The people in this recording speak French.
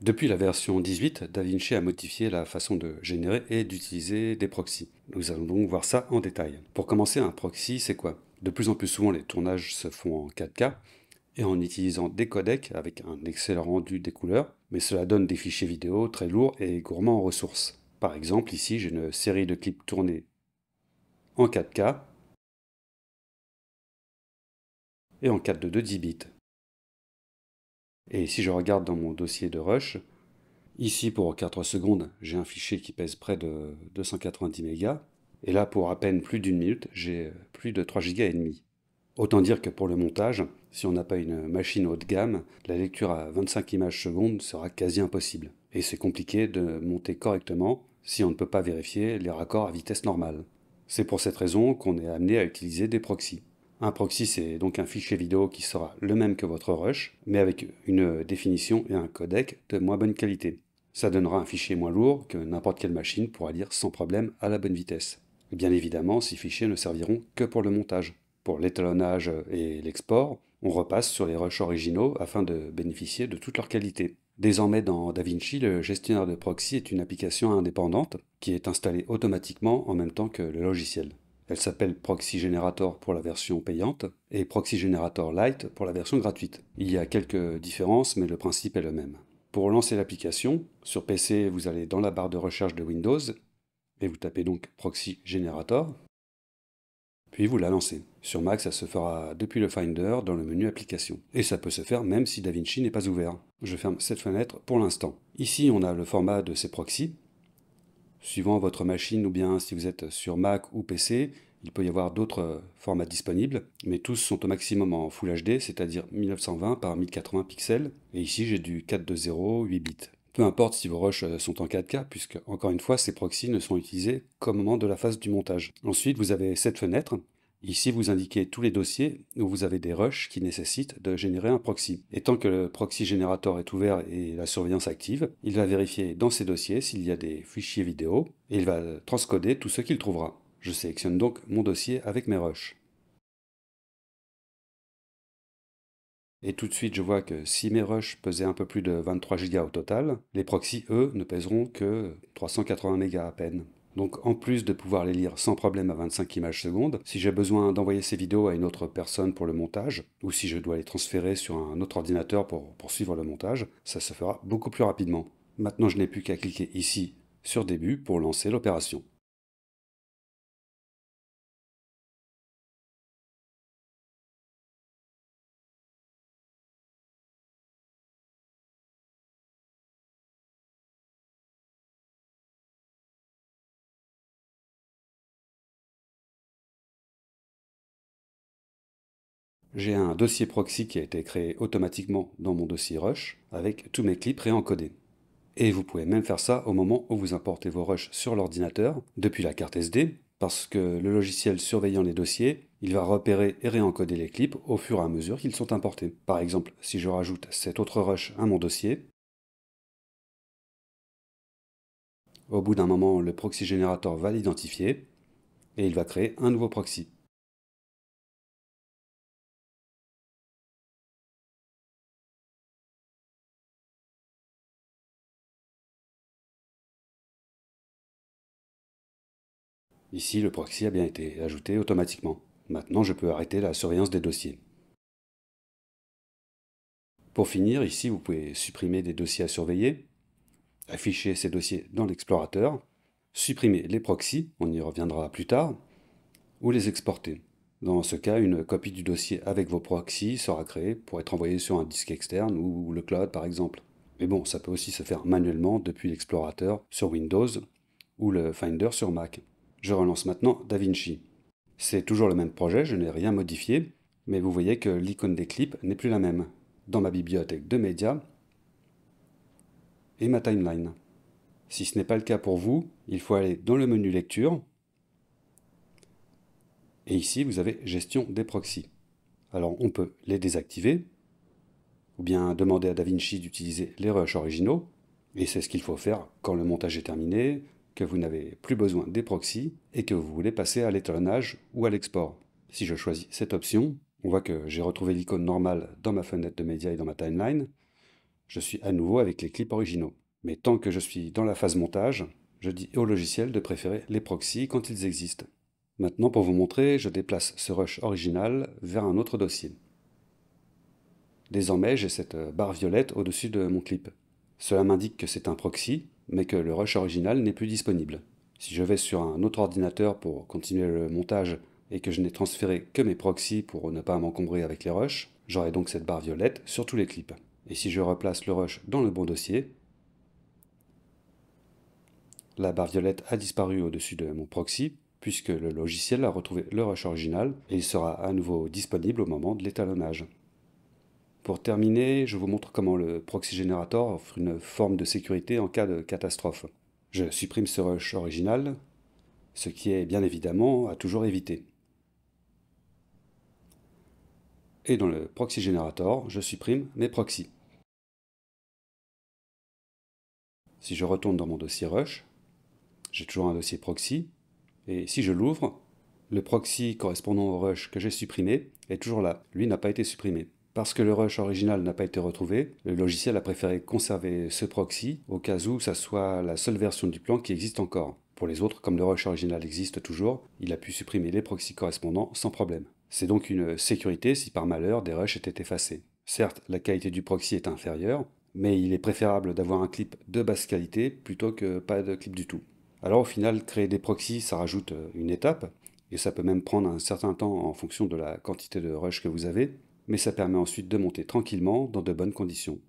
Depuis la version 18, DaVinci a modifié la façon de générer et d'utiliser des proxys. Nous allons donc voir ça en détail. Pour commencer, un proxy, c'est quoi De plus en plus souvent, les tournages se font en 4K et en utilisant des codecs avec un excellent rendu des couleurs, mais cela donne des fichiers vidéo très lourds et gourmands en ressources. Par exemple, ici, j'ai une série de clips tournés en 4K et en 4 de 2 10 bits. Et si je regarde dans mon dossier de rush, ici pour 4 secondes, j'ai un fichier qui pèse près de 290 mégas. Et là, pour à peine plus d'une minute, j'ai euh, plus de 3 gigas et demi. Autant dire que pour le montage, si on n'a pas une machine haut de gamme, la lecture à 25 images secondes sera quasi impossible. Et c'est compliqué de monter correctement si on ne peut pas vérifier les raccords à vitesse normale. C'est pour cette raison qu'on est amené à utiliser des proxys. Un proxy, c'est donc un fichier vidéo qui sera le même que votre rush, mais avec une définition et un codec de moins bonne qualité. Ça donnera un fichier moins lourd que n'importe quelle machine pourra lire sans problème à la bonne vitesse. Bien évidemment, ces fichiers ne serviront que pour le montage. Pour l'étalonnage et l'export, on repasse sur les rushs originaux afin de bénéficier de toute leur qualité. Désormais dans DaVinci, le gestionnaire de proxy est une application indépendante qui est installée automatiquement en même temps que le logiciel. Elle s'appelle Proxy Generator pour la version payante et Proxy Generator Lite pour la version gratuite. Il y a quelques différences, mais le principe est le même. Pour lancer l'application, sur PC, vous allez dans la barre de recherche de Windows et vous tapez donc Proxy Generator, puis vous la lancez. Sur Mac, ça se fera depuis le Finder dans le menu Application. Et ça peut se faire même si DaVinci n'est pas ouvert. Je ferme cette fenêtre pour l'instant. Ici, on a le format de ces proxys, suivant votre machine ou bien si vous êtes sur Mac ou PC, il peut y avoir d'autres euh, formats disponibles, mais tous sont au maximum en Full HD, c'est-à-dire 1920 par 1080 pixels, et ici j'ai du 420 8 bits. Peu importe si vos rushs euh, sont en 4K, puisque encore une fois, ces proxys ne sont utilisés qu'au moment de la phase du montage. Ensuite, vous avez cette fenêtre Ici, vous indiquez tous les dossiers où vous avez des rushs qui nécessitent de générer un proxy. Et tant que le proxy générateur est ouvert et la surveillance active, il va vérifier dans ces dossiers s'il y a des fichiers vidéo et il va transcoder tout ce qu'il trouvera. Je sélectionne donc mon dossier avec mes rushs. Et tout de suite, je vois que si mes rushs pesaient un peu plus de 23 Go au total, les proxys, eux, ne pèseront que 380 Mo à peine. Donc en plus de pouvoir les lire sans problème à 25 images secondes, si j'ai besoin d'envoyer ces vidéos à une autre personne pour le montage, ou si je dois les transférer sur un autre ordinateur pour poursuivre le montage, ça se fera beaucoup plus rapidement. Maintenant je n'ai plus qu'à cliquer ici sur début pour lancer l'opération. j'ai un dossier proxy qui a été créé automatiquement dans mon dossier Rush avec tous mes clips réencodés. Et vous pouvez même faire ça au moment où vous importez vos rushs sur l'ordinateur depuis la carte SD, parce que le logiciel surveillant les dossiers, il va repérer et réencoder les clips au fur et à mesure qu'ils sont importés. Par exemple, si je rajoute cet autre rush à mon dossier, au bout d'un moment, le proxy générateur va l'identifier et il va créer un nouveau proxy. Ici, le proxy a bien été ajouté automatiquement. Maintenant, je peux arrêter la surveillance des dossiers. Pour finir, ici, vous pouvez supprimer des dossiers à surveiller, afficher ces dossiers dans l'explorateur, supprimer les proxys, on y reviendra plus tard, ou les exporter. Dans ce cas, une copie du dossier avec vos proxys sera créée pour être envoyée sur un disque externe ou le cloud par exemple. Mais bon, ça peut aussi se faire manuellement depuis l'explorateur sur Windows ou le Finder sur Mac. Je relance maintenant DaVinci. C'est toujours le même projet, je n'ai rien modifié, mais vous voyez que l'icône des clips n'est plus la même. Dans ma bibliothèque de médias et ma timeline. Si ce n'est pas le cas pour vous, il faut aller dans le menu lecture. Et ici, vous avez gestion des proxys. Alors, on peut les désactiver, ou bien demander à DaVinci d'utiliser les rushs originaux. Et c'est ce qu'il faut faire quand le montage est terminé, que vous n'avez plus besoin des proxys et que vous voulez passer à l'étalonnage ou à l'export. Si je choisis cette option, on voit que j'ai retrouvé l'icône normale dans ma fenêtre de médias et dans ma timeline. Je suis à nouveau avec les clips originaux. Mais tant que je suis dans la phase montage, je dis au logiciel de préférer les proxys quand ils existent. Maintenant, pour vous montrer, je déplace ce rush original vers un autre dossier. Désormais, j'ai cette barre violette au-dessus de mon clip. Cela m'indique que c'est un proxy, mais que le rush original n'est plus disponible. Si je vais sur un autre ordinateur pour continuer le montage et que je n'ai transféré que mes proxys pour ne pas m'encombrer avec les rushs, j'aurai donc cette barre violette sur tous les clips. Et si je replace le rush dans le bon dossier, la barre violette a disparu au-dessus de mon proxy, puisque le logiciel a retrouvé le rush original et il sera à nouveau disponible au moment de l'étalonnage. Pour terminer, je vous montre comment le proxy generator offre une forme de sécurité en cas de catastrophe. Je supprime ce rush original, ce qui est bien évidemment à toujours éviter. Et dans le proxy generator, je supprime mes proxys. Si je retourne dans mon dossier rush, j'ai toujours un dossier proxy, et si je l'ouvre, le proxy correspondant au rush que j'ai supprimé est toujours là, lui n'a pas été supprimé. Parce que le rush original n'a pas été retrouvé, le logiciel a préféré conserver ce proxy au cas où ça soit la seule version du plan qui existe encore. Pour les autres, comme le rush original existe toujours, il a pu supprimer les proxys correspondants sans problème. C'est donc une sécurité si par malheur des rushs étaient effacés. Certes, la qualité du proxy est inférieure, mais il est préférable d'avoir un clip de basse qualité plutôt que pas de clip du tout. Alors au final, créer des proxys, ça rajoute une étape, et ça peut même prendre un certain temps en fonction de la quantité de rush que vous avez mais ça permet ensuite de monter tranquillement dans de bonnes conditions.